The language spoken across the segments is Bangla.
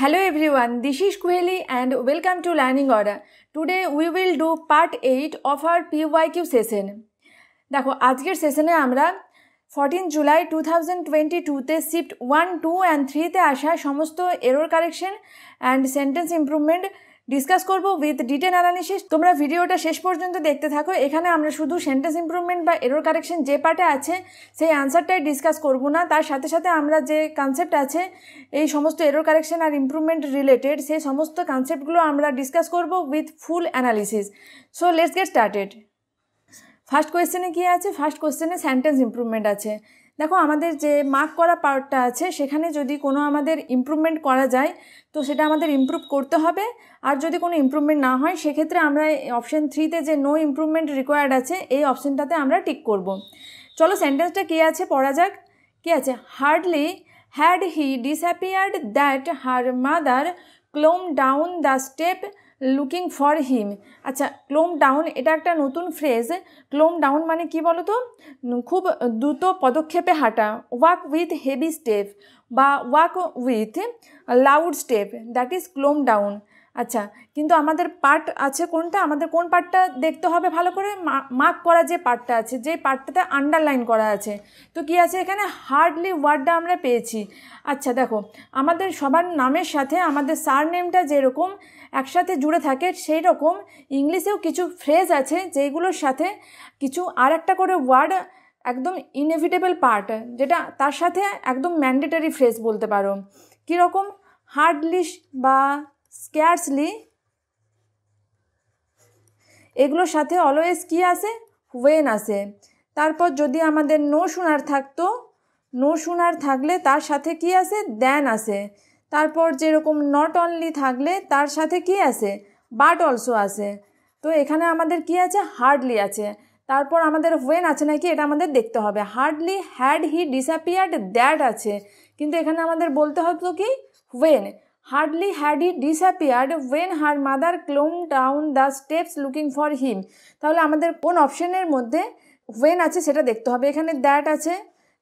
Hello everyone, this is Kuheli and welcome to Learning Order. Today we will do part 8 of our PYQ session. দেখো আজকের সেশনে আমরা fourteen July two thousand twenty টুতে শিফট ওয়ান টু অ্যান্ড থ্রিতে আসা সমস্ত error correction and sentence improvement discuss করব উইথ ডিটেন অ্যানালিসিস তোমরা ভিডিওটা শেষ পর্যন্ত দেখতে থাকো এখানে আমরা শুধু সেন্টেন্স ইম্প্রুভমেন্ট বা এরোর কারেকশন যে পার্টে আছে সেই আনসারটাই ডিসকাস করব না তার সাথে সাথে আমরা যে কনসেপ্ট আছে এই সমস্ত এরোর কারেকশন আর ইম্প্রুভমেন্ট রিলেটেড সেই সমস্ত কনসেপ্টগুলো আমরা ডিসকাস করব with full analysis so let's get started first কোয়েশ্চেনে কী আছে ফার্স্ট কোয়েশ্চেনে সেন্টেন্স ইম্প্রুভমেন্ট আছে দেখো আমাদের যে মার্ক করা পার্টটা আছে সেখানে যদি কোনো আমাদের ইম্প্রুভমেন্ট করা যায় তো সেটা আমাদের ইম্প্রুভ করতে হবে আর যদি কোনো ইম্প্রুভমেন্ট না হয় সেক্ষেত্রে আমরা অপশান থ্রিতে যে নো ইম্প্রুভমেন্ট রিকোয়ার্ড আছে এই অপশানটাতে আমরা টিক করব। চলো সেন্টেন্সটা কী আছে পড়া যাক কী আছে hardly had he disappeared that her mother clomp down the step looking for him আচ্ছা ক্লোম ডাউন এটা একটা নতুন ফ্রেজ ক্লোম ডাউন মানে কি বলো তো খুব দ্রুত পদক্ষেপে হাঁটা ওয়াক উইথ হেভি স্টেপ বা walk with loud step that is clomp down আচ্ছা কিন্তু আমাদের পার্ট আছে কোনটা আমাদের কোন পার্টটা দেখতে হবে ভালো করে মার্ক করা যে পার্টটা আছে যে পার্টটাতে আন্ডারলাইন করা আছে তো কি আছে এখানে হার্ডলি ওয়ার্ডটা আমরা পেয়েছি আচ্ছা দেখো আমাদের সবার নামের সাথে আমাদের সার নেমটা যেরকম একসাথে জুড়ে থাকে সেই রকম ইংলিশেও কিছু ফ্রেজ আছে যেগুলোর সাথে কিছু আর একটা করে ওয়ার্ড একদম ইনএভিটেবল পার্ট যেটা তার সাথে একদম ম্যান্ডেটারি ফ্রেজ বলতে পারো কীরকম হার্ডলিস বা স্কেয়ারসলি এগুলোর সাথে অলওয়েজ কি আসে ওয়েন আসে তারপর যদি আমাদের নো শোনার থাকতো নো শোনার থাকলে তার সাথে কি আসে দেন আসে তারপর যেরকম নট অনলি থাকলে তার সাথে কি আছে বাট অলসো আছে তো এখানে আমাদের কি আছে হার্ডলি আছে তারপর আমাদের ওয়েন আছে নাকি এটা আমাদের দেখতে হবে hardly had he disappeared that আছে কিন্তু এখানে আমাদের বলতে হতো কি when hardly had he disappeared when her mother clomp down the steps looking for him তাহলে আমাদের কোন অপশনের মধ্যে ওয়েন আছে সেটা দেখতে হবে এখানে দ্যাট আছে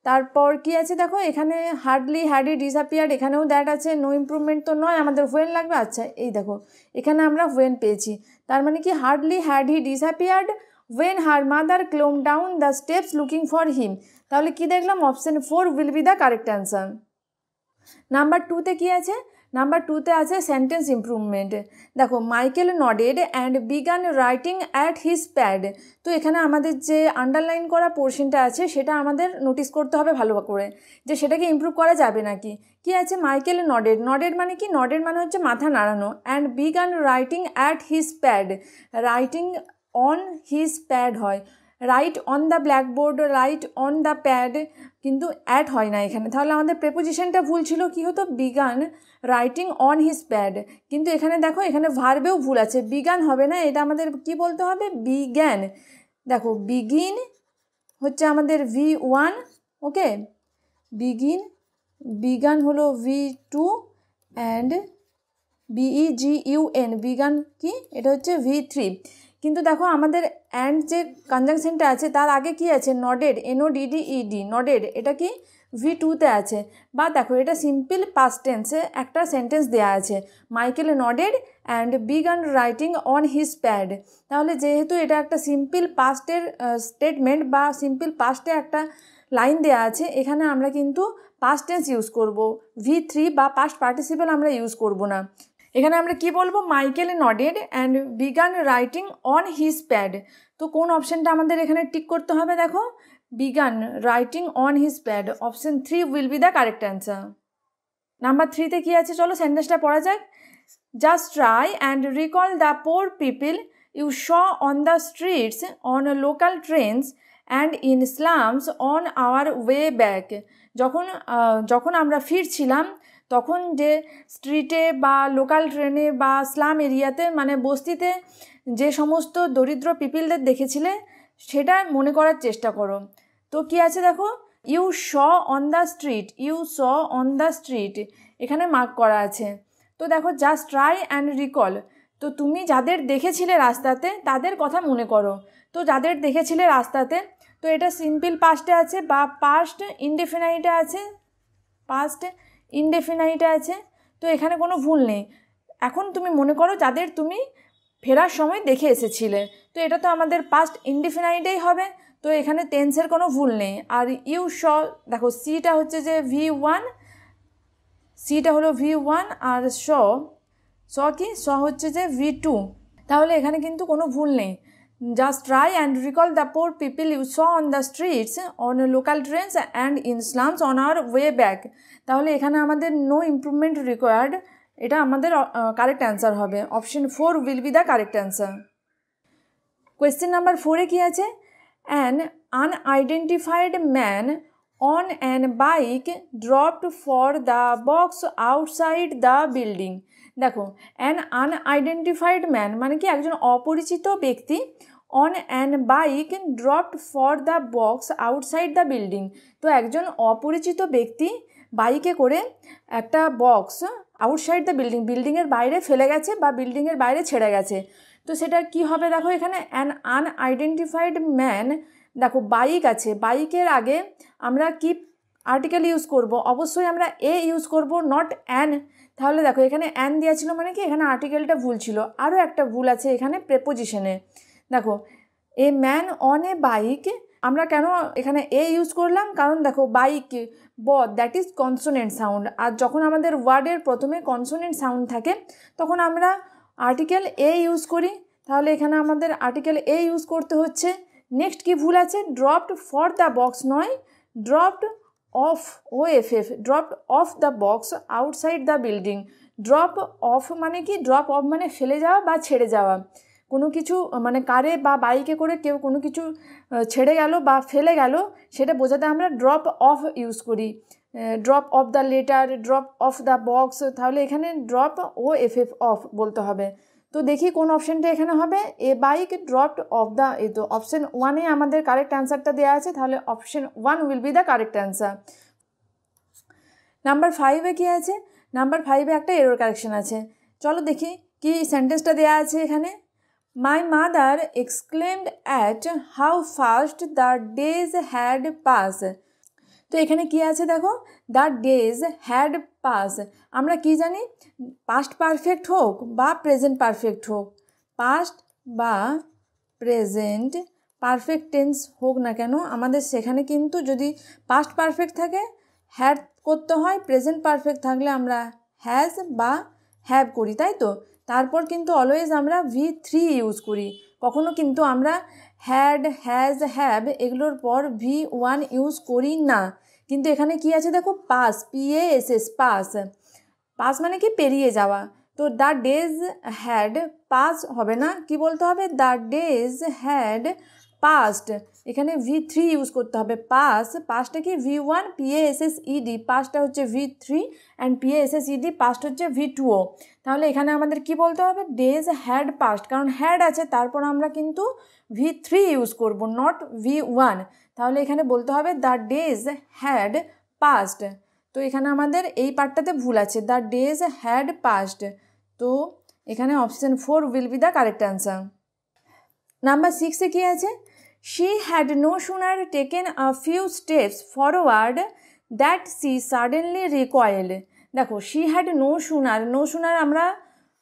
তারপর কি আছে দেখো এখানে হার্ডলি হার্ডলি ডিসঅ্যাপিয়ার এখানেও দ্যাট আছে নো ইম্প্রুভমেন্ট তো নয় আমাদের হোয়েন লাগবে আচ্ছা এই দেখো এখানে আমরা হোয়েন পেয়েছি তার মানে কি hardly had he disappeared when her mother clomp down the steps looking for him তাহলে কি দেখলাম option four will be the correct answer number টুতে কি আছে নাম্বার টুতে আছে সেন্টেন্স ইম্প্রুভমেন্ট দেখো Michael nodded and began writing at his pad তো এখানে আমাদের যে আন্ডারলাইন করা পোর্শনটা আছে সেটা আমাদের নোটিস করতে হবে ভালো করে যে সেটাকে ইম্প্রুভ করা যাবে নাকি কি আছে মাইকেল নডেড নডেড মানে কি নডেড মানে হচ্ছে মাথা নাড়ানো and began writing at his pad writing on his pad হয় write on the blackboard write on the pad কিন্তু অ্যাড হয় না এখানে তাহলে আমাদের প্রেপোজিশনটা ভুল ছিল কী হতো began writing on his pad কিন্তু এখানে দেখো এখানে ভার্বেও ভুল আছে বিজ্ঞান হবে না এটা আমাদের কি বলতে হবে বিজ্ঞান দেখো বিগিন হচ্ছে আমাদের V one okay begin began হলো V two and B E G U N begun কি এটা হচ্ছে ভি থ্রি কিন্তু দেখো আমাদের অ্যান্ড যে কনজাংশনটা আছে তার আগে কি আছে nodded N O D D E D nodded এটা কি ভি টুতে আছে বা দেখো এটা সিম্পল পাস্ট টেন্সে একটা সেন্টেন্স দেওয়া আছে Michael nodded and began writing on his pad তাহলে যেহেতু এটা একটা সিম্পল পাস্টের স্টেটমেন্ট বা সিম্পল পাস্টে একটা লাইন দেওয়া আছে এখানে আমরা কিন্তু পাস্ট টেন্স ইউজ করব ভি থ্রি বা পাস্ট পার্টিসিপেল আমরা ইউজ করব না এখানে আমরা কি বলবো Michael nodded and began writing on his pad তো কোন অপশানটা আমাদের এখানে টিক করতে হবে দেখো began writing on his pad option three will be the correct answer number থ্রিতে কী আছে চলো সেন্টেন্সটা পড়া যাক just try and recall the poor people you saw on the streets on local trains and in slums on our way back যখন যখন আমরা ফিরছিলাম তখন যে স্ট্রিটে বা লোকাল ট্রেনে বা স্লাম এরিয়াতে মানে বস্তিতে যে সমস্ত দরিদ্র পিপিলদের দেখেছিলে সেটা মনে করার চেষ্টা করো তো কি আছে দেখো you saw on the street you saw on the street এখানে মার্ক করা আছে তো দেখো জাস্ট ট্রাই অ্যান্ড রিকল তো তুমি যাদের দেখেছিলে রাস্তাতে তাদের কথা মনে করো তো যাদের দেখেছিলে রাস্তাতে তো এটা সিম্পল পাস্টে আছে বা পাস্ট ইনডেফিনাইটে আছে পাস্ট ইনডেফিনাইটে আছে তো এখানে কোনো ভুল নেই এখন তুমি মনে করো যাদের তুমি ফেরার সময় দেখে এসেছিলে তো এটা তো আমাদের পাস্ট ইনডিফিনাইটেই হবে তো এখানে টেন্সের কোনো ভুল নেই আর ইউ শ দেখো সিটা হচ্ছে যে ভি ওয়ান সিটা হলো ভি ওয়ান আর শ স কি স হচ্ছে যে ভি টু তাহলে এখানে কিন্তু কোনো ভুল নেই just try and recall the poor people you saw on the streets on local trains and in slums on our way back তাহলে এখানে আমাদের নো ইম্প্রুভমেন্ট রিকোয়ার্ড এটা আমাদের কারেক্ট অ্যান্সার হবে option four will be the correct answer question number ফোরে কী আছে an unidentified man on an bike dropped for the box outside the building দেখো অ্যান আনআইডেন্টিফাইড ম্যান মানে কি একজন অপরিচিত ব্যক্তি on an bike dropped for the box outside the building তো একজন অপরিচিত ব্যক্তি বাইকে করে একটা বক্স আউটসাইড দ্য বিল্ডিং বিল্ডিংয়ের বাইরে ফেলে গেছে বা বিল্ডিংয়ের বাইরে ছেড়ে গেছে তো সেটা কি হবে দেখো এখানে অ্যান আনআইডেন্টিফাইড ম্যান দেখো বাইক আছে বাইকের আগে আমরা কি আর্টিকেল ইউজ করব অবশ্যই আমরা এ ইউজ করব নট অ্যান তাহলে দেখো এখানে অ্যান দেওয়া ছিল মানে কি এখানে আর্টিকেলটা ভুল ছিল আরও একটা ভুল আছে এখানে প্রেপোজিশনে দেখো a man on a bike আমরা কেন এখানে এ ইউজ করলাম কারণ দেখো bike B that is consonant sound আর যখন আমাদের ওয়ার্ডের প্রথমে কনসোনেন্ট সাউন্ড থাকে তখন আমরা আর্টিকেল এ ইউজ করি তাহলে এখানে আমাদের আর্টিকেল এ ইউজ করতে হচ্ছে নেক্সট কি ভুল আছে ড্রপড ফর দ্য বক্স নয় dropped off O F F dropped off the box outside the building drop off মানে কি ড্রপ অফ মানে ফেলে যাওয়া বা ছেড়ে যাওয়া কোনো কিছু মানে কারে বা বাইকে করে কেউ কোনো কিছু ছেড়ে গেল বা ফেলে গেল সেটা বোঝাতে আমরা ড্রপ অফ ইউজ করি drop off the letter drop off the box তাহলে এখানে drop O F F off বলতে হবে তো দেখি কোন অপশানটা এখানে হবে a bike dropped off the a তো অপশান ওয়ানে আমাদের কারেক্ট অ্যান্সারটা দেওয়া আছে তাহলে option one will be the correct answer number ফাইভে কী আছে নাম্বার ফাইভে একটা এরোর কারেকশন আছে চলো দেখি কি সেন্টেন্সটা দেওয়া আছে এখানে My mother exclaimed at how fast the days had passed. তো এখানে কি আছে দেখো দ্য ডেজ হ্যাড পাস আমরা কি জানি পাস্ট পারফেক্ট হোক বা প্রেজেন্ট পারফেক্ট হোক পাস্ট বা প্রেজেন্ট পারফেক্ট টেন্স হোক না কেন আমাদের সেখানে কিন্তু যদি পাস্ট পারফেক্ট থাকে হ্যাড করতে হয় প্রেজেন্ট পারফেক্ট থাকলে আমরা হ্যাজ বা হ্যাভ করি তাই তো তারপর কিন্তু অলওয়েজ আমরা ভি থ্রি ইউজ করি কখনো কিন্তু আমরা হ্যাড হ্যাজ হ্যাভ এগুলোর পর ভি ওয়ান ইউজ করি না কিন্তু এখানে কি আছে দেখো pass A S S pass pass মানে কি পেরিয়ে যাওয়া তো দ্য ডেজ হ্যাড পাস হবে না কি বলতে হবে দ্য ডেজ হ্যাড পাস্ট এখানে ভি থ্রি ইউজ করতে হবে পাস পাসটা কি ভি ওয়ান পিএএসএসইডি পাসটা হচ্ছে V three and P A S S E D past হচ্ছে ভি টুও তাহলে এখানে আমাদের কি বলতে হবে ডেজ হ্যাড পাস্ট কারণ হ্যাড আছে তারপর আমরা কিন্তু ভি থ্রি ইউজ করবো নট ভি ওয়ান তাহলে এখানে বলতে হবে দ্য ডেজ হ্যাড পাস্ট তো এখানে আমাদের এই পার্টটাতে ভুল আছে দ্য ডেজ হ্যাড পাস্ট তো এখানে option four will be the correct answer number সিক্সে কী আছে She had no sooner taken a few steps forward that she suddenly recoiled. দেখো she had no sooner no sooner আমরা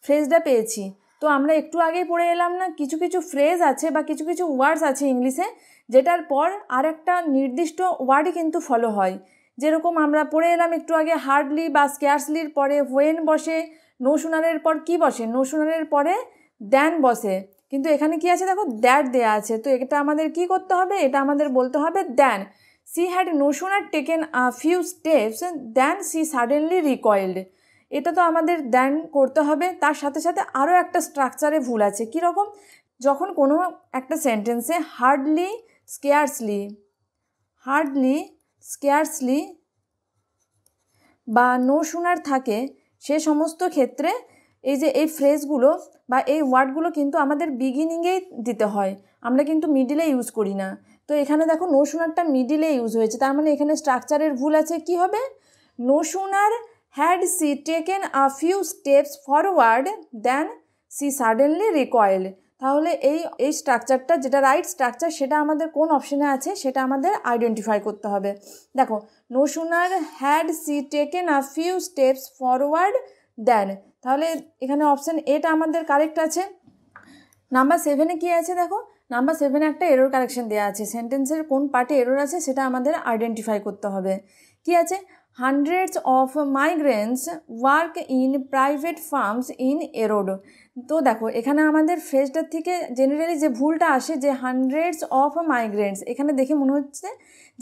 ফ্রেজটা পেয়েছি তো আমরা একটু আগেই পড়ে এলাম না কিছু কিছু ফ্রেজ আছে বা কিছু কিছু ওয়ার্ডস আছে ইংলিশে যেটার পর আর একটা নির্দিষ্ট ওয়ার্ডই কিন্তু ফলো হয় যেরকম আমরা পড়ে এলাম একটু আগে হার্ডলি বা স্কেয়ার্সলির পরে ওয়েন বসে নৌসুনারের পর কি বসে নৌসুনারের পরে দেন বসে কিন্তু এখানে কি আছে দেখো দ্যাট দেয়া আছে তো এটা আমাদের কি করতে হবে এটা আমাদের বলতে হবে দ্যান সি হ্যাড নোশন আর taken a few steps than she suddenly recoiled এটা তো আমাদের দ্যান করতে হবে তার সাথে সাথে আরও একটা স্ট্রাকচারে ভুল আছে কীরকম যখন কোনো একটা সেন্টেন্সে হার্ডলি স্কেয়ার্সলি হার্ডলি স্কেয়ার্সলি বা নো শোনার থাকে সে সমস্ত ক্ষেত্রে এই যে এই ফ্রেজগুলো বা এই ওয়ার্ডগুলো কিন্তু আমাদের বিগিনিংয়েই দিতে হয় আমরা কিন্তু মিডিলে ইউজ করি না তো এখানে দেখো নসুনারটা মিডিলে ইউজ হয়েছে তার মানে এখানে স্ট্রাকচারের ভুল আছে কি হবে no sooner had she taken a few steps forward then she suddenly recoil তাহলে এই এই স্ট্রাকচারটা যেটা রাইট স্ট্রাকচার সেটা আমাদের কোন অপশানে আছে সেটা আমাদের আইডেন্টিফাই করতে হবে দেখো no sooner had she taken a few steps forward then তাহলে এখানে অপশান এটা আমাদের কারেক্ট আছে নাম্বার সেভেনে কী আছে দেখো নাম্বার সেভেনে একটা এরোর কারেকশন দেওয়া আছে সেন্টেন্সের কোন পার্টে এরোর আছে সেটা আমাদের আইডেন্টিফাই করতে হবে কি আছে hundreds of migrants work in private firms in Erode তো দেখো এখানে আমাদের ফেসটার থেকে জেনারেলি যে ভুলটা আসে যে হান্ড্রেডস অফ মাইগ্রেন্টস এখানে দেখে মনে হচ্ছে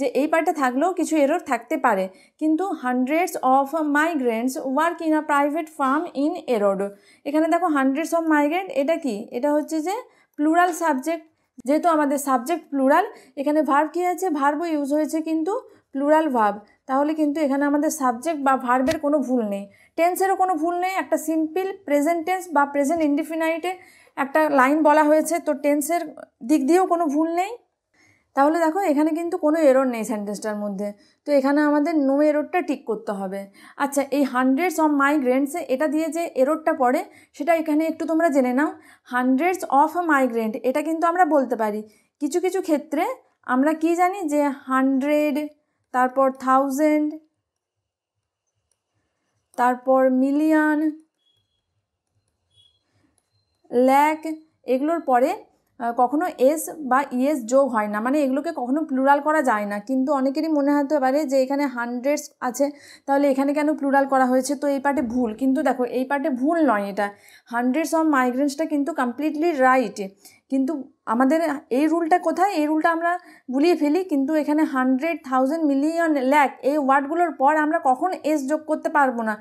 যে এই পার্টটা থাকলেও কিছু এরর থাকতে পারে কিন্তু hundreds of migrants work in a private firm in Erode এখানে দেখো হান্ড্রেডস অফ মাইগ্রেন্ট এটা কি এটা হচ্ছে যে প্লুরাল সাবজেক্ট যেহেতু আমাদের সাবজেক্ট প্লুরাল এখানে ভার্ব কী আছে ভার্বও ইউজ হয়েছে কিন্তু প্লুরাল ভার্ব তাহলে কিন্তু এখানে আমাদের সাবজেক্ট বা ভার্বের কোনো ভুল নেই টেন্সেরও কোনো ভুল নেই একটা সিম্পল প্রেজেন্ট টেন্স বা প্রেজেন্ট ইন্ডিফিনাইটে একটা লাইন বলা হয়েছে তো টেন্সের দিক দিয়েও কোনো ভুল নেই তাহলে দেখো এখানে কিন্তু কোনো এরর নেই সেন্টেন্সটার মধ্যে তো এখানে আমাদের নো এরোরটা ঠিক করতে হবে আচ্ছা এই হান্ড্রেডস অফ মাইগ্রেন্টসে এটা দিয়ে যে এরোরটা পড়ে সেটা এখানে একটু তোমরা জেনে নাও হান্ড্রেডস অফ মাইগ্রেন্ট এটা কিন্তু আমরা বলতে পারি কিছু কিছু ক্ষেত্রে আমরা কি জানি যে হান্ড্রেড তারপর থাউজেন্ড তারপর মিলিয়ন ল্যাক এগুলোর পরে কখনো এস বা ইএস যোগ হয় না মানে এগুলোকে কখনো প্লুরাল করা যায় না কিন্তু অনেকেরই মনে হতে পারে যে এখানে হান্ড্রেডস আছে তাহলে এখানে কেন প্লুরাল করা হয়েছে তো এই পার্টে ভুল কিন্তু দেখো এই পার্টে ভুল নয় এটা হান্ড্রেডস অফ মাইগ্রেন্টসটা কিন্তু কমপ্লিটলি রাইট কিন্তু আমাদের এই রুলটা কোথায় এই রুলটা আমরা ভুলিয়ে ফেলি কিন্তু এখানে হান্ড্রেড থাউজেন্ড মিলিয়ন ল্যাক এই ওয়ার্ডগুলোর পর আমরা কখন এস যোগ করতে পারবো না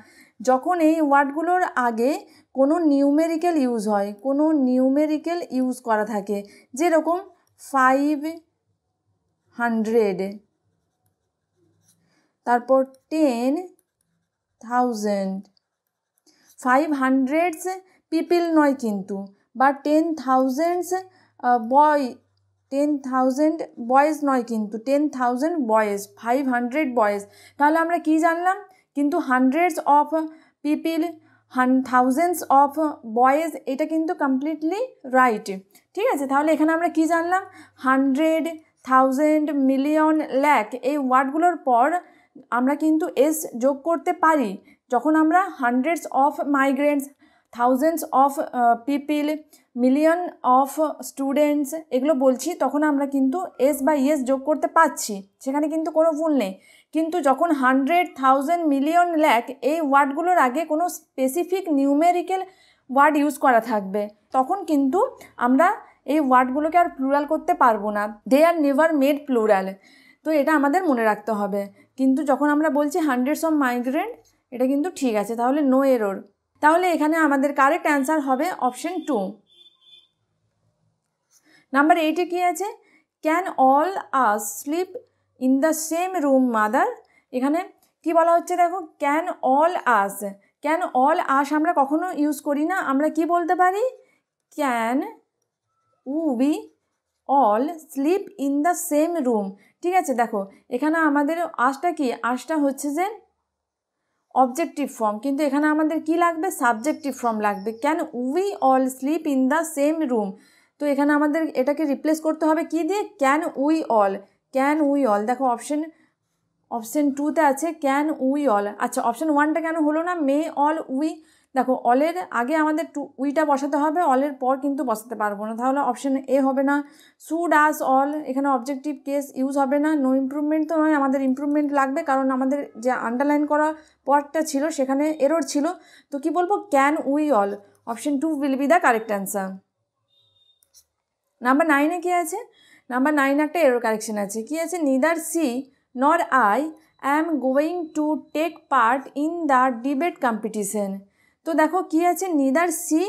যখন এই ওয়ার্ডগুলোর আগে কোনো নিউমেরিক্যাল ইউজ হয় কোনো নিউমেরিক্যাল ইউজ করা থাকে যেরকম ফাইভ হান্ড্রেড তারপর ten thousand five hundreds people নয় কিন্তু বা ten thousands boy ten thousand boys নয় কিন্তু ten thousand boys five hundred boys তাহলে আমরা কি জানলাম কিন্তু hundreds of people and thousands of boys এটা কিন্তু কমপ্লিটলি রাইট ঠিক আছে তাহলে এখানে আমরা কি জানলাম হান্ড্রেড থাউজেন্ড মিলিয়ন ল্যাক এই ওয়ার্ডগুলোর পর আমরা কিন্তু এস যোগ করতে পারি যখন আমরা hundreds of migrants thousands of people million of students এগুলো বলছি তখন আমরা কিন্তু এস বা ইয়েস যোগ করতে পারছি সেখানে কিন্তু কোনো ভুল নেই কিন্তু যখন হান্ড্রেড থাউজেন্ড মিলিয়ন ল্যাক এই ওয়ার্ডগুলোর আগে কোনো স্পেসিফিক নিউমেরিক্যাল ওয়ার্ড ইউজ করা থাকবে তখন কিন্তু আমরা এই ওয়ার্ডগুলোকে আর প্লুরাল করতে পারবো না they are never made plural তো এটা আমাদের মনে রাখতে হবে কিন্তু যখন আমরা বলছি হান্ড্রেডস অফ মাইগ্রেন্ট এটা কিন্তু ঠিক আছে তাহলে নো এরোর তাহলে এখানে আমাদের কারেক্ট অ্যান্সার হবে অপশান টু নাম্বার এইটে কী আছে can all us sleep in the same room mother এখানে কি বলা হচ্ছে দেখো can all us can all us আমরা কখনো ইউজ করি না আমরা কি বলতে পারি can we all sleep in the same room ঠিক আছে দেখো এখানে আমাদের আশটা কি আশটা হচ্ছে যে অবজেক্টিভ ফর্ম কিন্তু এখানে আমাদের কি লাগবে সাবজেক্টিভ ফর্ম লাগবে can we all sleep in the same room তো এখানে আমাদের এটাকে রিপ্লেস করতে হবে কি দিয়ে can we all can we all দেখো অপশন অপশন টুতে আছে ক্যান উই অল আচ্ছা অপশন ওয়ানটা কেন হলো না মে অল উই দেখো অলের আগে আমাদের টু উইটা বসাতে হবে অলের পর কিন্তু বসাতে পারবো না তাহলে অপশান এ হবে না সুড আস অল এখানে অবজেক্টিভ কেস ইউজ হবে না নো ইম্প্রুভমেন্ট তো নয় আমাদের ইম্প্রুভমেন্ট লাগবে কারণ আমাদের যে আন্ডারলাইন করা পটটা ছিল সেখানে এরর ছিল তো কি বলবো can we all option two will be the correct answer number নাইনে কী আছে নাম্বার নাইন একটা এরর কারেকশন আছে কী আছে neither she nor I am going to take part in the debate competition তো দেখো কি আছে নিদার সি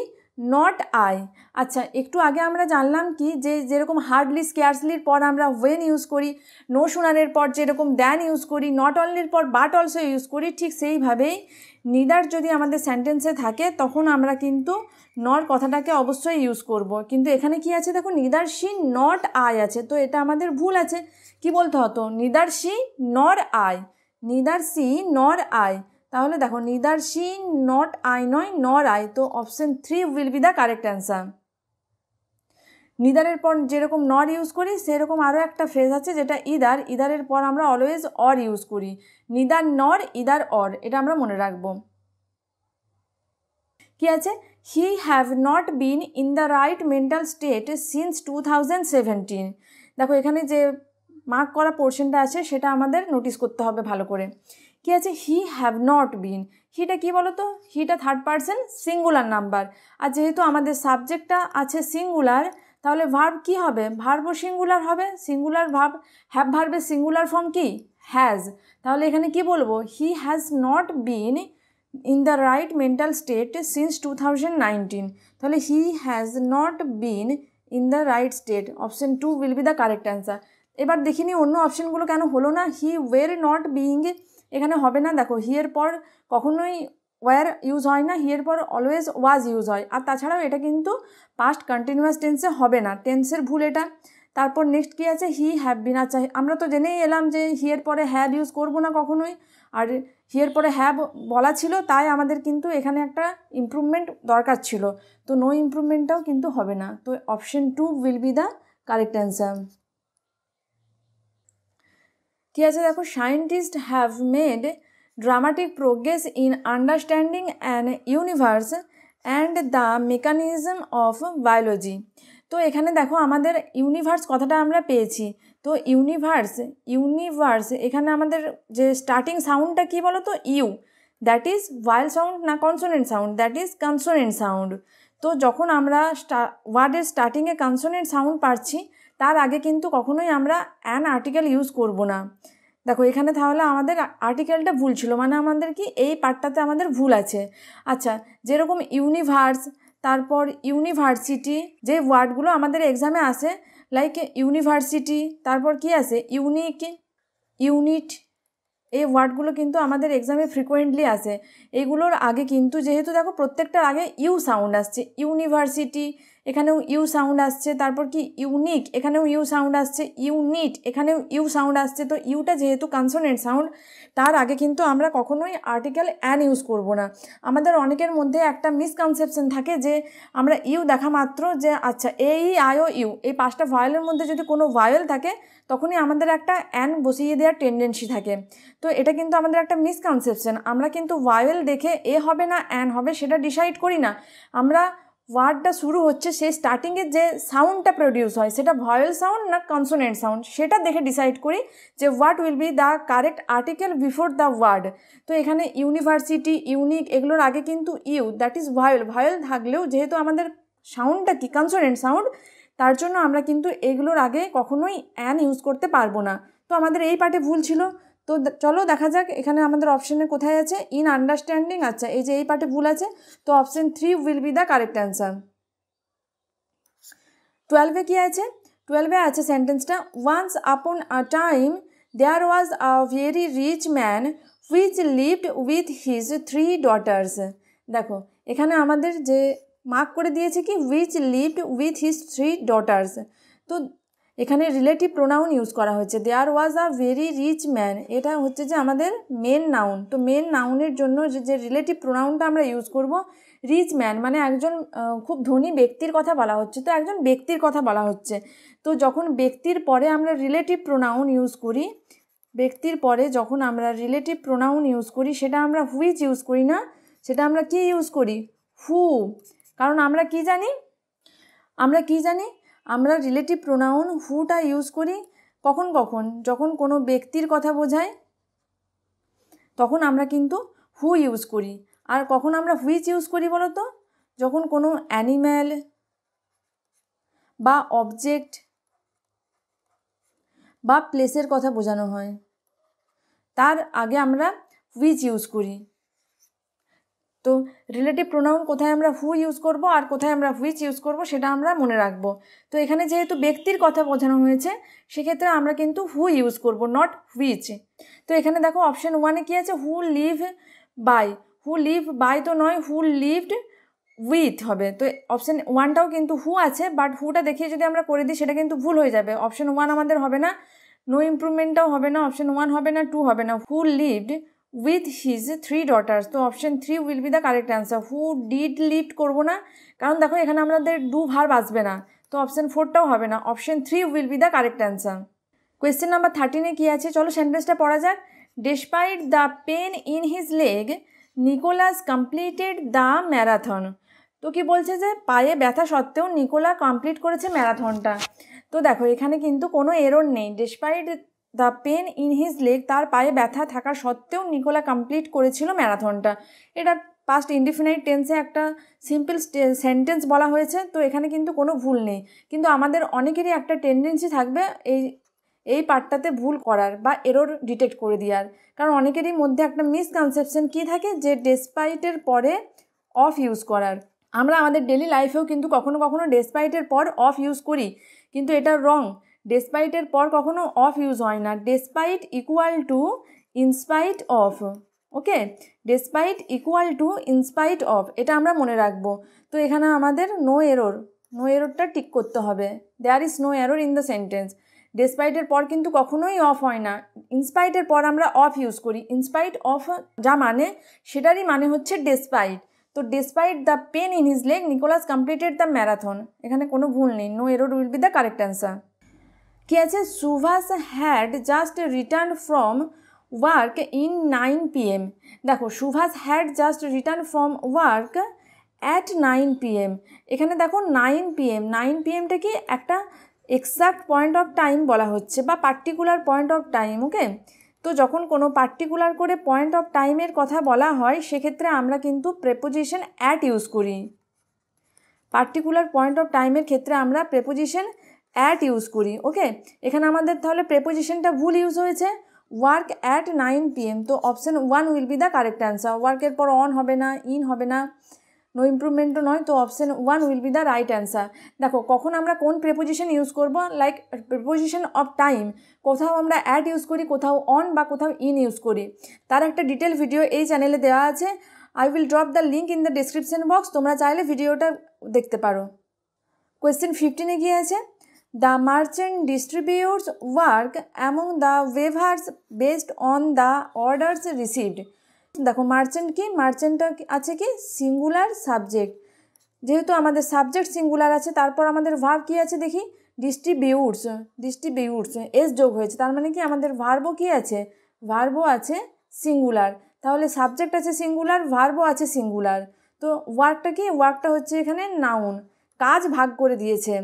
নট আই আচ্ছা একটু আগে আমরা জানলাম কি যে যেরকম হার্ডলি স্কেয়ারসলির পর আমরা ওয়েন ইউজ করি নো শুনানের পর যেরকম দ্যান ইউজ করি নট অনলির পর বাট অলসো ইউজ করি ঠিক সেইভাবেই নিদার যদি আমাদের সেন্টেন্সে থাকে তখন আমরা কিন্তু নর কথাটাকে অবশ্যই ইউজ করব। কিন্তু এখানে কি আছে দেখো নিদার সি নট আই আছে তো এটা আমাদের ভুল আছে কি বলতে হতো neither she nor I neither she nor I neither দেখো নিদার সি নট আই নয় নর আই তো option three will be the correct answer নিদারের পর যেরকম নর ইউজ করি সেরকম আরও একটা ফ্রেজ আছে যেটা ইদার ইদারের পর আমরা অলওয়েজ অর ইউজ করি নিদার নর ইদার অর এটা আমরা মনে রাখবো কি আছে he have not been in the right mental state since two thousand seventeen দেখো এখানে যে মার্ক করা পোর্শনটা আছে সেটা আমাদের নোটিস করতে হবে ভালো করে কি আছে হি হ্যাভ নট বিন হিটা কি বলো তো হিটা থার্ড পার্সন সিঙ্গুলার নাম্বার আর যেহেতু আমাদের সাবজেক্টটা আছে সিঙ্গুলার তাহলে ভার্ব কি হবে ভার্বও সিঙ্গুলার হবে সিঙ্গুলার ভার্ব হ্যাভ ভার্বের সিঙ্গুলার ফর্ম কি হ্যাজ তাহলে এখানে কি বলবো he has not been in the right mental state since two thousand nineteen তাহলে he has not been in the right state option two will be the correct answer এবার দেখিনি অন্য অপশনগুলো কেন হলো না হি ওয়ের নট বিইং এখানে হবে না দেখো হিয়ের পর কখনোই ওয়ার ইউজ হয় না হিয়ের পর অলওয়েজ ওয়াজ ইউজ হয় আর তাছাড়াও এটা কিন্তু পাস্ট কন্টিনিউয়াস টেন্সে হবে না টেন্সের ভুল এটা তারপর নেক্সট কী আছে হি হ্যাভ বিন আচ্ছা আমরা তো জেনেই এলাম যে হিয়ের পরে হ্যাভ ইউজ করবো না কখনোই আর হিয়ের পরে হ্যাভ বলা ছিল তাই আমাদের কিন্তু এখানে একটা ইম্প্রুভমেন্ট দরকার ছিল তো নো ইম্প্রুভমেন্টটাও কিন্তু হবে না তো option two will be the correct answer কি আছে দেখো scientist have made dramatic progress in understanding and universe and the mechanism of biology তো এখানে দেখো আমাদের ইউনিভার্স কথাটা আমরা পেয়েছি তো ইউনিভার্স ইউনিভার্স এখানে আমাদের যে স্টার্টিং সাউন্ডটা কী বলো তো U that is vowel sound না consonant sound that is consonant sound তো যখন আমরা স্টা ওয়ার্ডের স্টার্টিংয়ে কনসোনেন্ট সাউন্ড পাচ্ছি তার আগে কিন্তু কখনোই আমরা অ্যান আর্টিকেল ইউজ করব না দেখো এখানে তাহলে আমাদের আর্টিকেলটা ভুল ছিল মানে আমাদের কি এই পার্টটাতে আমাদের ভুল আছে আচ্ছা যেরকম ইউনিভার্স তারপর ইউনিভার্সিটি যে ওয়ার্ডগুলো আমাদের এক্সামে আসে লাইক ইউনিভার্সিটি তারপর কি আছে ইউনিক ইউনিট এই ওয়ার্ডগুলো কিন্তু আমাদের এক্সামে ফ্রিকোয়েন্টলি আসে এগুলোর আগে কিন্তু যেহেতু দেখো প্রত্যেকটার আগে ইউ সাউন্ড আসছে ইউনিভার্সিটি এখানেও ইউ সাউন্ড আসছে তারপর কি ইউনিক এখানেও ইউ সাউন্ড আসছে ইউনিট এখানেও ইউ সাউন্ড আসছে তো ইউটা যেহেতু কনসোনেন্ট সাউন্ড তার আগে কিন্তু আমরা কখনোই আর্টিকেল অ্যান ইউজ করব না আমাদের অনেকের মধ্যে একটা মিসকনসেপশন থাকে যে আমরা ইউ দেখা মাত্র যে আচ্ছা এই আয়ও ইউ এই পাঁচটা ভয়েলের মধ্যে যদি কোনো ভয়েল থাকে তখনই আমাদের একটা অ্যান বসিয়ে দেওয়ার টেন্ডেন্সি থাকে তো এটা কিন্তু আমাদের একটা মিসকনসেপশন আমরা কিন্তু ভয়েল দেখে এ হবে না অ্যান হবে সেটা ডিসাইড করি না আমরা ওয়ার্ডটা শুরু হচ্ছে সেই স্টার্টিংয়ের যে সাউন্ডটা প্রডিউস হয় সেটা ভয়েল সাউন্ড না কনসোনেন্ট সাউন্ড সেটা দেখে ডিসাইড করি যে what will be the correct article before the word তো এখানে ইউনিভার্সিটি ইউনিক এগুলোর আগে কিন্তু U that is vowel vowel থাকলেও যেহেতু আমাদের সাউন্ডটা কি কনসোনেন্ট সাউন্ড তার জন্য আমরা কিন্তু এগুলোর আগে কখনোই অ্যান ইউজ করতে পারবো না তো আমাদের এই পার্টে ভুল ছিল তো চলো দেখা যাক এখানে আমাদের অপশানে কোথায় আছে ইন আন্ডারস্ট্যান্ডিং আচ্ছা এই যে এই পার্টে ভুল আছে তো option three will be the correct answer টুয়েলভে কী আছে টুয়েলভে আছে সেন্টেন্সটা once upon a time there was a very rich man which lived with his three daughters দেখো এখানে আমাদের যে মার্ক করে দিয়েছে কি which lived with his three daughters তো এখানে রিলেটিভ প্রোনাউন ইউজ করা হয়েছে there was a very rich man এটা হচ্ছে যে আমাদের মেন নাউন তো মেন নাউনের জন্য যে রিলেটিভ প্রোনাউনটা আমরা ইউজ করব রিচ ম্যান মানে একজন খুব ধনী ব্যক্তির কথা বলা হচ্ছে তো একজন ব্যক্তির কথা বলা হচ্ছে তো যখন ব্যক্তির পরে আমরা রিলেটিভ প্রোনাউন ইউজ করি ব্যক্তির পরে যখন আমরা রিলেটিভ প্রোনাউন ইউজ করি সেটা আমরা হুইচ ইউজ করি না সেটা আমরা কি ইউজ করি হু কারণ আমরা কি জানি আমরা কি জানি আমরা রিলেটিভ প্রোনাউন হুটা ইউজ করি কখন কখন যখন কোনো ব্যক্তির কথা বোঝায় তখন আমরা কিন্তু হু ইউজ করি আর কখন আমরা হুইচ ইউজ করি বলো তো যখন কোনো অ্যানিম্যাল বা অবজেক্ট বা প্লেসের কথা বোঝানো হয় তার আগে আমরা হুইচ ইউজ করি তো রিলেটিভ প্রোনাউন কোথায় আমরা হু ইউজ করব আর কোথায় আমরা হুইচ ইউজ করব সেটা আমরা মনে রাখবো তো এখানে যেহেতু ব্যক্তির কথা বোঝানো হয়েছে সেক্ষেত্রে আমরা কিন্তু হু ইউজ করব নট হুইচ তো এখানে দেখো অপশান ওয়ানে কী আছে who live by who live by তো নয় হু লিভড উইথ হবে তো অপশান ওয়ানটাও কিন্তু হু আছে বাট হুটা দেখিয়ে যদি আমরা করে দিই সেটা কিন্তু ভুল হয়ে যাবে অপশান ওয়ান আমাদের হবে না নো ইম্প্রুভমেন্টটাও হবে না অপশান ওয়ান হবে না টু হবে না who lived with his three daughters তো option three will be the correct answer who did lead করবো না কারণ দেখো এখানে আমাদের ডু ভার বাঁচবে না তো অপশন ফোরটাও হবে না option three will be the correct answer question number থার্টিনে কী আছে চলো সেন্টেন্সটা পড়া যাক despite the pain in his leg Nicholas completed the marathon তো কি বলছে যে পায়ে ব্যথা সত্ত্বেও নিকোলা কমপ্লিট করেছে ম্যারাথনটা তো দেখো এখানে কিন্তু কোনো এরর নেই despite the pain in his leg তার পায়ে ব্যথা থাকা সত্ত্বেও নিকোলা কমপ্লিট করেছিল ম্যারাথনটা এটা পাস্ট ইন্ডিফিনাইট টেন্সে একটা সিম্পল সেন্টেন্স বলা হয়েছে তো এখানে কিন্তু কোনো ভুল নেই কিন্তু আমাদের অনেকেরই একটা টেন্ডেন্সি থাকবে এই এই পার্টটাতে ভুল করার বা এরোর ডিটেক্ট করে দেওয়ার কারণ অনেকেরই মধ্যে একটা মিসকনসেপশন কী থাকে যে ডেসপাইটের পরে অফ ইউজ করার আমরা আমাদের ডেলি লাইফেও কিন্তু কখনো কখনো ডেসপাইটের পর অফ ইউজ করি কিন্তু এটা রং ডেসপাইটের পর কখনো অফ ইউজ হয় না despite equal to in spite of okay despite equal to in spite of এটা আমরা মনে রাখবো তো এখানে আমাদের নো এরর নো এরোরটা ঠিক করতে হবে there is no error in the sentence ডেসপাইটের পর কিন্তু কখনোই অফ হয় না ইনস্পাইটের পর আমরা অফ ইউজ করি ইনস্পাইট অফ যা মানে সেটারই মানে হচ্ছে ডেসপাইট তো despite the pain in his leg Nicholas completed the marathon এখানে কোনো ভুল নেই no error will be the correct answer কি আছে Subhash had just return from work in nine PM দেখো Subhash had just return from work at nine PM এখানে দেখো নাইন পিএম নাইন পিএমটা কি একটা এক্সাক্ট পয়েন্ট অফ টাইম বলা হচ্ছে বা particular point of time okay তো যখন কোনো পার্টিকুলার করে পয়েন্ট অফ টাইমের কথা বলা হয় সেক্ষেত্রে আমরা কিন্তু প্রেপোজিশন অ্যাট ইউজ করি পার্টিকুলার পয়েন্ট অফ টাইমের ক্ষেত্রে আমরা প্রেপোজিশন অ্যাট ইউজ করি ওকে এখানে আমাদের তাহলে প্রেপোজিশনটা ভুল ইউজ হয়েছে ওয়ার্ক অ্যাট নাইন পিএম তো option one will be the correct answer ওয়ার্কের পর অন হবে না ইন হবে না নো ইম্প্রুভমেন্টও নয় তো option one will be the right answer দেখো কখন আমরা কোন প্রেপোজিশন ইউজ করবো লাইক প্রেপোজিশন অফ টাইম কোথাও আমরা অ্যাড ইউজ করি কোথাও অন বা কোথাও ইন ইউজ করি তার একটা ডিটেল ভিডিও এই চ্যানেলে দেওয়া আছে I will drop the link in the description box তোমরা চাইলে ভিডিওটা দেখতে পারো কোয়েশ্চেন ফিফটিনে গিয়ে আছে the merchant distributes work among the weavers based on the orders received দেখো মার্চেন্ট কি মার্চেন্টটা আছে কি সিঙ্গুলার সাবজেক্ট যেহেতু আমাদের সাবজেক্ট সিঙ্গুলার আছে তারপর আমাদের ভার্ব কী আছে দেখি ডিস্ট্রিবিউটস ডিস্ট্রিবিউটস এস যোগ হয়েছে তার মানে কি আমাদের ভার্বও কী আছে ভার্বও আছে সিঙ্গুলার তাহলে সাবজেক্ট আছে সিঙ্গুলার ভার্বও আছে সিঙ্গুলার তো ওয়ার্কটা কি ওয়ার্কটা হচ্ছে এখানে নাউন কাজ ভাগ করে দিয়েছে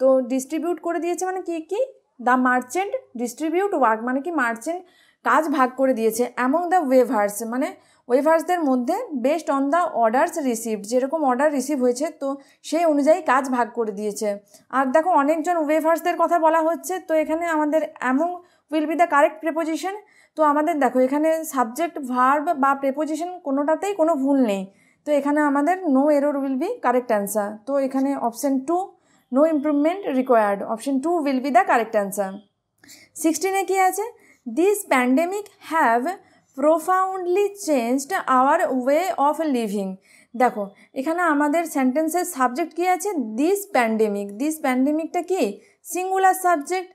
তো ডিস্ট্রিবিউট করে দিয়েছে মানে কি কি দ্য মার্চেন্ট ডিস্ট্রিবিউট ওয়ার্ক মানে কি মার্চেন্ট কাজ ভাগ করে দিয়েছে অ্যামং দ্য ওয়েভার্স মানে ওয়েভার্সদের মধ্যে best on the orders received যেরকম অর্ডার রিসিভ হয়েছে তো সেই অনুযায়ী কাজ ভাগ করে দিয়েছে আর দেখো অনেকজন ওয়েভার্সদের কথা বলা হচ্ছে তো এখানে আমাদের among will be the correct preposition তো আমাদের দেখো এখানে সাবজেক্ট ভার্ব বা প্রেপোজিশন কোনোটাতেই কোনো ভুল নেই তো এখানে আমাদের no error will be correct answer তো এখানে option two no improvement required option two will be the correct answer সিক্সটিনে কী আছে this pandemic have profoundly changed our way of living দেখো এখানে আমাদের সেন্টেন্সের সাবজেক্ট কী আছে দিস প্যান্ডেমিক দিস প্যান্ডেমিকটা কি সিঙ্গুলার সাবজেক্ট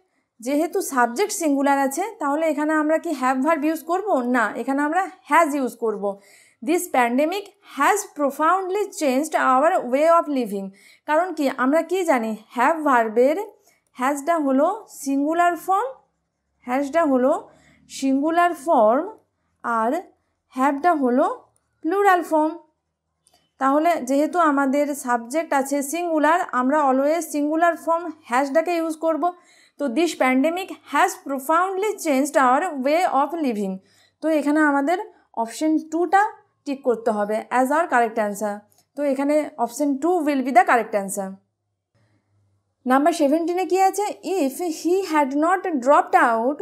যেহেতু সাবজেক্ট সিঙ্গুলার আছে তাহলে এখানে আমরা কি হ্যাভ ভার্ব ইউজ করবো না এখানে আমরা হ্যাজ ইউজ করবো this pandemic has profoundly changed our way of living কারণ কি আমরা কি জানি হ্যাভ ভার্বের হ্যাজটা হলো সিঙ্গুলার ফর্ম হ্যাজটা হলো সিঙ্গুলার ফর্ম আর হ্যাভটা হলো প্লুরাল ফর্ম তাহলে যেহেতু আমাদের সাবজেক্ট আছে সিঙ্গুলার আমরা অলওয়েজ সিঙ্গুলার ফর্ম হ্যাশটাকে ইউজ করব তো this pandemic has profoundly changed our way of living তো এখানে আমাদের অপশন টুটা টিক করতে হবে অ্যাজ আর কারেক্ট অ্যান্সার তো এখানে option two will be the correct answer number সেভেন্টিনে কী আছে if he had not dropped out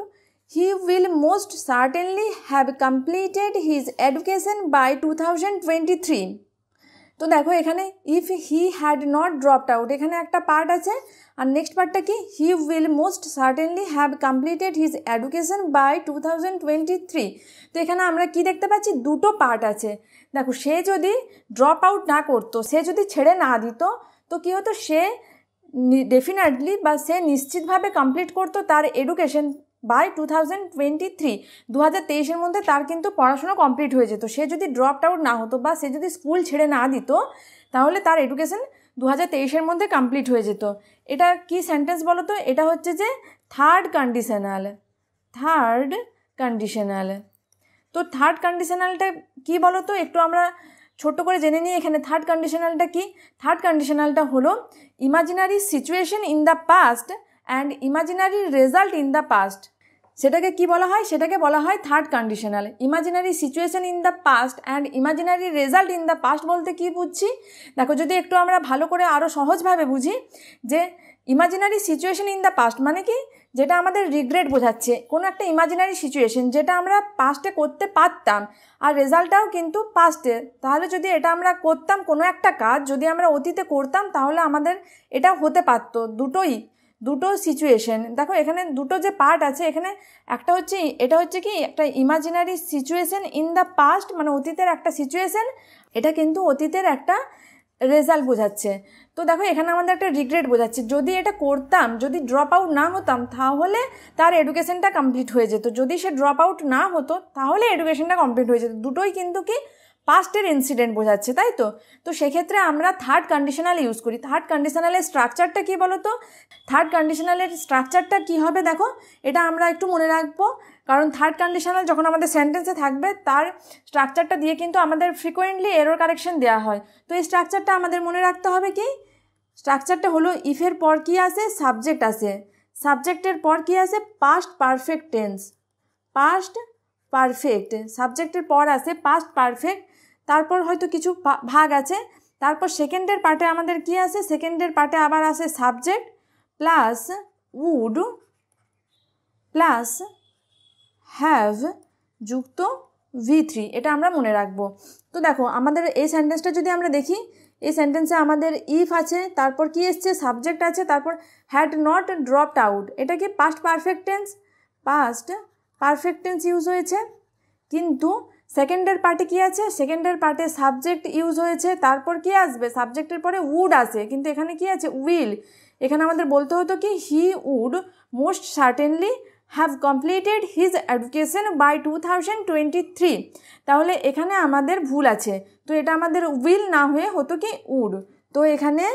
he will most certainly have completed his education by two thousand twenty three তো দেখো এখানে if he had not dropped out এখানে একটা পার্ট আছে আর নেক্সট পার্টটা কি he will most certainly have completed his education by two তো এখানে আমরা কি দেখতে পাচ্ছি দুটো পার্ট আছে দেখো সে যদি ড্রপ আউট না করতো সে যদি ছেড়ে না দিত তো কী হতো সে ডেফিনেটলি বা সে নিশ্চিতভাবে কমপ্লিট করতো তার education by two thousand twenty three দু হাজার তেইশের মধ্যে তার কিন্তু পড়াশোনা কমপ্লিট হয়ে যেত সে যদি ড্রপ আউট না হতো বা সে যদি স্কুল ছেড়ে না দিত তাহলে তার এডুকেশন দু হাজার তেইশের মধ্যে কমপ্লিট হয়ে যেত এটা কি সেন্টেন্স বলো তো এটা হচ্ছে যে থার্ড কন্ডিশনাল থার্ড কন্ডিশনাল তো থার্ড কন্ডিশনালটা কি বলো তো একটু আমরা ছোট্ট করে জেনে নিই এখানে থার্ড কন্ডিশনালটা কি থার্ড কন্ডিশনালটা হলো imaginary situation in the past and imaginary result in the past সেটাকে কি বলা হয় সেটাকে বলা হয় third conditional imaginary situation in the past and imaginary result in the past বলতে কি বুঝছি দেখো যদি একটু আমরা ভালো করে আরও সহজভাবে বুঝি যে imaginary situation in the past মানে কি যেটা আমাদের রিগ্রেট বোঝাচ্ছে কোনো একটা ইমাজিনারি সিচুয়েশন যেটা আমরা পাস্টে করতে পারতাম আর রেজাল্টটাও কিন্তু পাস্টে তাহলে যদি এটা আমরা করতাম কোনো একটা কাজ যদি আমরা অতীতে করতাম তাহলে আমাদের এটা হতে পারতো দুটোই দুটো সিচুয়েশন দেখো এখানে দুটো যে পার্ট আছে এখানে একটা হচ্ছে এটা হচ্ছে কি একটা imaginary situation in the past মানে অতীতের একটা সিচুয়েশন এটা কিন্তু অতীতের একটা রেজাল্ট বোঝাচ্ছে তো দেখো এখানে আমাদের একটা রিগ্রেট বোঝাচ্ছে যদি এটা করতাম যদি ড্রপ আউট না হতাম তাহলে তার এডুকেশনটা কমপ্লিট হয়ে যেত যদি সে ড্রপ আউট না হতো তাহলে এডুকেশনটা কমপ্লিট হয়ে যেত দুটোই কিন্তু কি পাস্টের ইনসিডেন্ট বোঝাচ্ছে তাই তো তো সেক্ষেত্রে আমরা থার্ড কন্ডিশনাল ইউজ করি থার্ড কন্ডিশনালের স্ট্রাকচারটা কী বলো তো থার্ড কন্ডিশনালের স্ট্রাকচারটা কী হবে দেখো এটা আমরা একটু মনে রাখবো কারণ থার্ড কন্ডিশনাল যখন আমাদের সেন্টেন্সে থাকবে তার স্ট্রাকচারটা দিয়ে কিন্তু আমাদের ফ্রিকোয়েন্টলি এরোর কারেকশন দেওয়া হয় তো এই স্ট্রাকচারটা আমাদের মনে রাখতে হবে কি স্ট্রাকচারটা হলো ইফের পর কি আছে সাবজেক্ট আছে সাবজেক্টের পর কি আছে past perfect tense past perfect সাবজেক্টের পর আছে পাস্ট পারফেক্ট তারপর হয়তো কিছু ভাগ আছে তারপর সেকেন্ডের পার্টে আমাদের কি আছে সেকেন্ডের পার্টে আবার আছে subject plus would plus have যুক্ত ভি থ্রি এটা আমরা মনে রাখবো তো দেখো আমাদের এই সেন্টেন্সটা যদি আমরা দেখি এই সেন্টেন্সে আমাদের ইফ আছে তারপর কি এসছে সাবজেক্ট আছে তারপর হ্যাড নট ড্রপড আউট এটা কি past perfect tense past perfect tense use হয়েছে কিন্তু সেকেন্ডের পার্টে কী আছে সেকেন্ডের পার্টে সাবজেক্ট ইউজ হয়েছে তারপর কি আসবে সাবজেক্টের পরে উড আছে কিন্তু এখানে কি আছে উইল এখানে আমাদের বলতে হতো কি he would most certainly have completed his education by two thousand twenty three তাহলে এখানে আমাদের ভুল আছে তো এটা আমাদের উইল না হয়ে হতো কি উড তো এখানে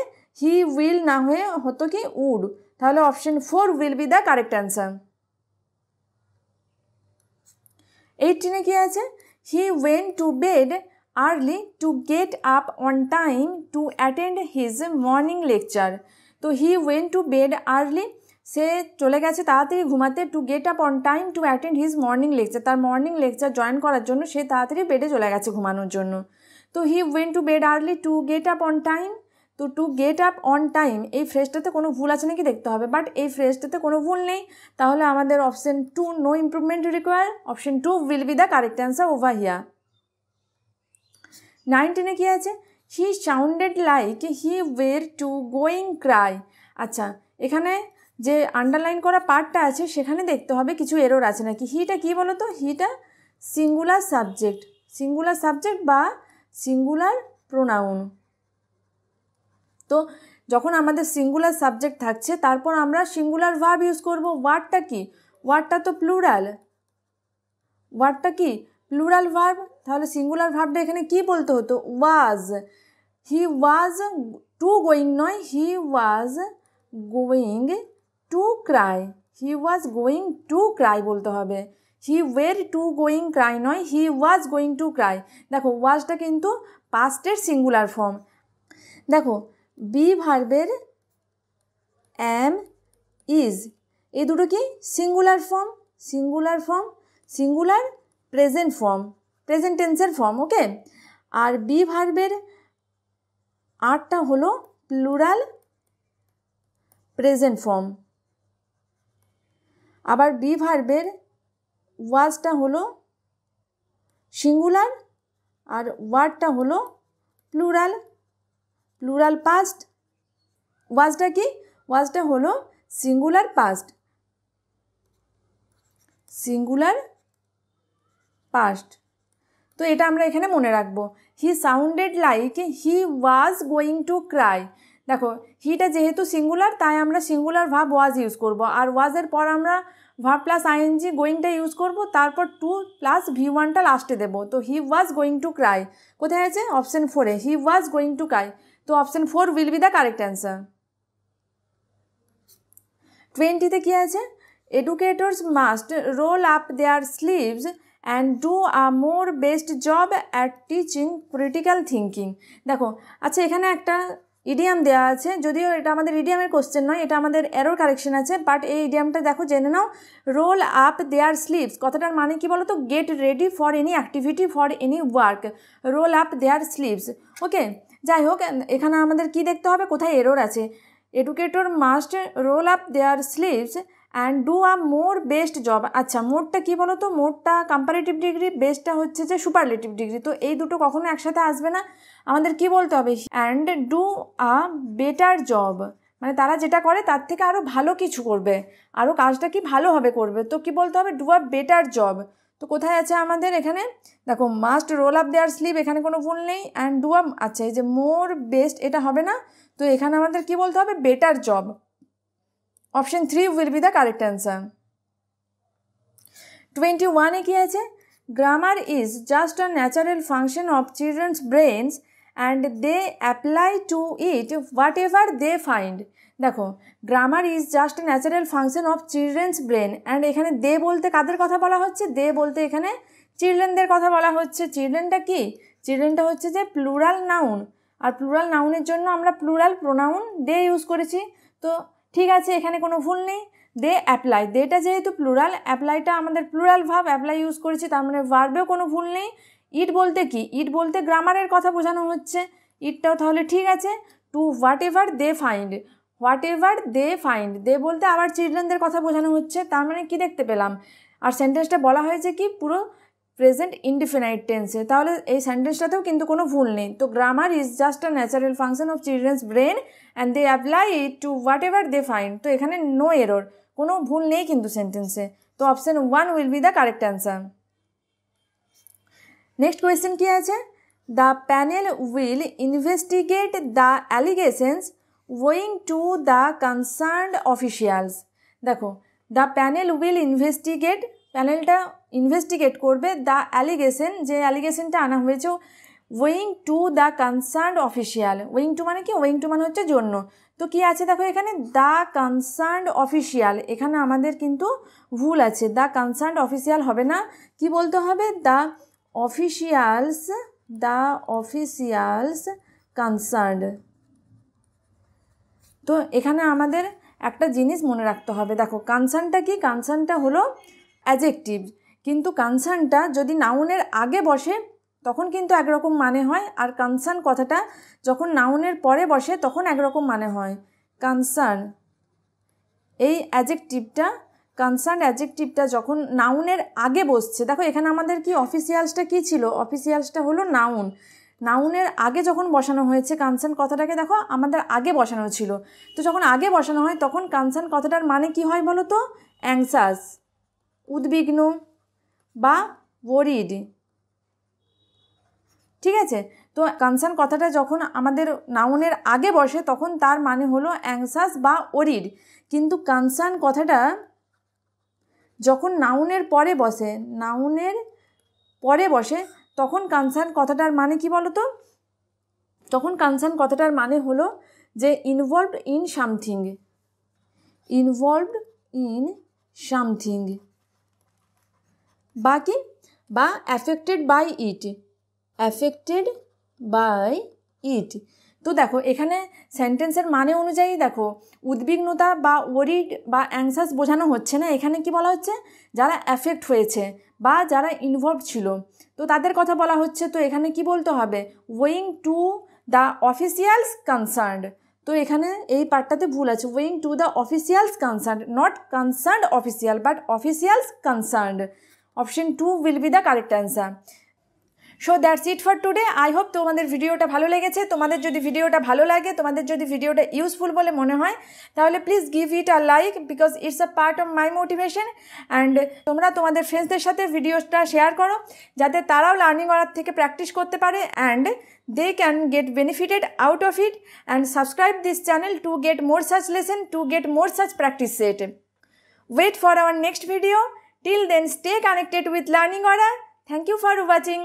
হি উইল না হয়ে হতো কি উড তাহলে option four will be the correct answer এইটিনে কী আছে he went to bed early to get up on time to attend his morning lecture তো he went to bed early সে চলে গেছে তাড়াতাড়ি ঘুমাতে to get up on time to attend his morning lecture তার মর্নিং লেকচার জয়েন করার জন্য সে তাড়াতাড়ি বেডে চলে গেছে ঘুমানোর জন্য তো he went to bed early to get up on time তো to get up on time এই ফ্রেজটাতে কোনো ভুল আছে নাকি দেখতে হবে বাট এই ফ্রেজটাতে কোনো ভুল নেই তাহলে আমাদের option two no improvement require option two will be the correct answer over here নাইনটিনে কী আছে he sounded like he were to going cry আচ্ছা এখানে যে আন্ডারলাইন করা পার্টটা আছে সেখানে দেখতে হবে কিছু এরোর আছে নাকি হিটা কী বলো তো হিটা সিঙ্গুলার সাবজেক্ট সিঙ্গুলার সাবজেক্ট বা সিঙ্গুলার প্রোনাউন তো যখন আমাদের সিঙ্গুলার সাবজেক্ট থাকছে তারপর আমরা সিঙ্গুলার ভাব ইউজ করব ওয়ার্ডটা কি ওয়ার্ডটা তো প্লুরাল ওয়ার্ডটা কি প্লুরাল ভার্ব তাহলে সিঙ্গুলার ভার্বটা এখানে কি বলতে হতো ওয়াজ হি ওয়াজ টু গোয়িং নয় he was going to cry he was going to cry বলতে হবে he were to going cry নয় he was going to cry দেখো ওয়াজটা কিন্তু পাস্টের সিঙ্গুলার ফর্ম দেখো বি ভার্বের অ্যাম ইজ এই দুটো কি singular form singular form singular present form present টেন্সের ফর্ম ওকে আর বি ভার্বের আটটা হলো প্লুরাল প্রেজেন্ট ফর্ম আবার বি ভার্বের ওয়াজটা হলো সিঙ্গুলার আর ওয়ার্ডটা হলো প্লুরাল প্লুরাল পাস্ট ওয়াজটা কি ওয়াজটা হলো সিঙ্গুলার পাস্ট সিঙ্গুলার পাস্ট তো এটা আমরা এখানে মনে রাখবো he sounded like he was going to cry দেখো হিটা যেহেতু সিঙ্গুলার তাই আমরা সিঙ্গুলার ভাব ওয়াজ ইউজ করব আর ওয়াজের পর আমরা ভাব প্লাস আইএনজি গোয়িংটা ইউজ করব তারপর টু প্লাস ভি ওয়ানটা লাস্টে দেবো তো he was going to cry কোথায় আছে অপশন ফোরে he was going to cry তো option four will be the correct answer টোয়েন্টিতে কী আছে educators must roll up their sleeves and do a more best job at teaching political thinking দেখো আচ্ছা এখানে একটা ইডিয়াম দেওয়া আছে যদিও এটা আমাদের ইডিয়ামের কোশ্চেন নয় এটা আমাদের এরোর কারেকশন আছে বাট এই ইডিয়ামটা দেখো জেনে নাও রোল আপ দেয়ার স্লিভস কথাটার মানে কি বলো তো get ready for any activity for any work roll up their sleeves okay যাই হোক এখানে আমাদের কি দেখতে হবে কোথায় এরোর আছে educator must roll up their sleeves and do a more best job আচ্ছা মোরটা কী বলো তো মোরটা কম্পারেটিভ ডিগ্রি বেস্টটা হচ্ছে যে সুপারলেটিভ ডিগ্রি তো এই দুটো কখনো একসাথে আসবে না আমাদের কি বলতে হবে and do a better job মানে তারা যেটা করে তার থেকে আরও ভালো কিছু করবে আরও কাজটা কি ভালোভাবে করবে তো কি বলতে হবে ডু আ বেটার জব তো কোথায় আছে আমাদের এখানে দেখো must roll up their slip এখানে কোনো ভুল নেই অ্যান্ড ডু আপ যে মোর বেস্ট এটা হবে না তো এখানে আমাদের কি বলতে হবে better job option three will be the correct answer twenty ওয়ানে কী আছে grammar is just a natural function of children's brains and they apply to it whatever they find দেখো grammar is just a natural function of children's brain and এখানে দে বলতে কাদের কথা বলা হচ্ছে দে বলতে এখানে চিলড্রেনদের কথা বলা হচ্ছে চিলড্রেনটা কি চিলড্রেনটা হচ্ছে যে প্লুরাল নাউন আর প্লুরাল নাউনের জন্য আমরা প্লুরাল প্রোনাউন দে ইউজ করেছি তো ঠিক আছে এখানে কোনো ভুল নেই দে অ্যাপ্লাই দেটা যেহেতু প্লুরাল অ্যাপ্লাইটা আমাদের প্লুরাল ভাব অ্যাপ্লাই ইউজ করেছি তার মানে ভার্বেও কোনো ভুল নেই ইট বলতে কি ইট বলতে গ্রামারের কথা বোঝানো হচ্ছে ইটটাও তাহলে ঠিক আছে to whatever they find whatever they find they বলতে আবার চিলড্রেনদের কথা বোঝানো হচ্ছে তার মানে কি দেখতে পেলাম আর সেন্টেন্সটা বলা হয়েছে কি পুরো প্রেজেন্ট ইনডিফিনাইট টেন্সে তাহলে এই সেন্টেন্সটাতেও কিন্তু কোনো ভুল নেই তো grammar is just a natural function of children's brain and they apply it to whatever they find তো এখানে নো এরর কোনো ভুল নেই কিন্তু সেন্টেন্সে তো option one will be the correct answer next question কী আছে the panel will investigate the allegations owing to the concerned officials দেখো দ্য প্যানেল উইল ইনভেস্টিগেট প্যানেলটা ইনভেস্টিগেট করবে দ্য অ্যালিগেশন যে অ্যালিগেশনটা আনা হয়েছে owing to the concerned official owing to মানে কি ওয়িং টু মানে হচ্ছে জন্য তো কি আছে দেখো এখানে দ্য কনসার্নড অফিসিয়াল এখানে আমাদের কিন্তু ভুল আছে দ্য কনসার্নড অফিসিয়াল হবে না কি বলতে হবে the officials the officials concerned তো এখানে আমাদের একটা জিনিস মনে রাখতে হবে দেখো কানসার্নটা কি কানসার্নটা হলো অ্যাজেকটিভ কিন্তু কানসার্নটা যদি নাউনের আগে বসে তখন কিন্তু একরকম মানে হয় আর কানসার্ন কথাটা যখন নাউনের পরে বসে তখন একরকম মানে হয় কানসার্ন এই অ্যাজেকটিভটা কনসার্ন অ্যাজেকটিভটা যখন নাউনের আগে বসছে দেখো এখানে আমাদের কি অফিসিয়ালসটা কি ছিল অফিসিয়ালসটা হলো নাউন নাউনের আগে যখন বসানো হয়েছে কানসান কথাটাকে দেখো আমাদের আগে বসানো ছিল তো যখন আগে বসানো হয় তখন কানসান কথাটার মানে কি হয় বলো তো অ্যাংসাস উদ্বিগ্ন বা ওরিড ঠিক আছে তো কানসান কথাটা যখন আমাদের নাউনের আগে বসে তখন তার মানে হলো অ্যাংসাস বা ওরিড কিন্তু কানসান কথাটা যখন নাউনের পরে বসে নাউনের পরে বসে তখন কনসার্ন কথাটার মানে কি বলো তো তখন কনসার্ন কথাটার মানে হলো যে involved in something involved in something বা কি বা affected by it affected by it তো দেখো এখানে সেন্টেন্সের মানে অনুযায়ী দেখো উদ্বিগ্নতা বা ওরিড বা অ্যাংসাস বোঝানো হচ্ছে না এখানে কি বলা হচ্ছে যারা অ্যাফেক্ট হয়েছে বা যারা ইনভলভ ছিল তো তাদের কথা বলা হচ্ছে তো এখানে কি বলতে হবে owing to the officials concern তো এখানে এই পার্টটাতে ভুল আছে owing to the officials concern not concern official but officials concern option two will be the correct answer so that's it for today I hope তোমাদের ভিডিওটা ভালো লেগেছে তোমাদের যদি ভিডিওটা ভালো লাগে তোমাদের যদি ভিডিওটা ইউজফুল বলে মনে হয় তাহলে please give it a like because it's a part of my motivation and তোমরা তোমাদের ফ্রেন্ডসদের সাথে ভিডিওটা শেয়ার করো যাতে তারাও লার্নিং করার থেকে প্র্যাকটিস করতে পারে and they can get benefited out of it and subscribe this channel to get more such lesson to get more such practice set wait for our next video till then stay connected with learning Aura. Thank you for watching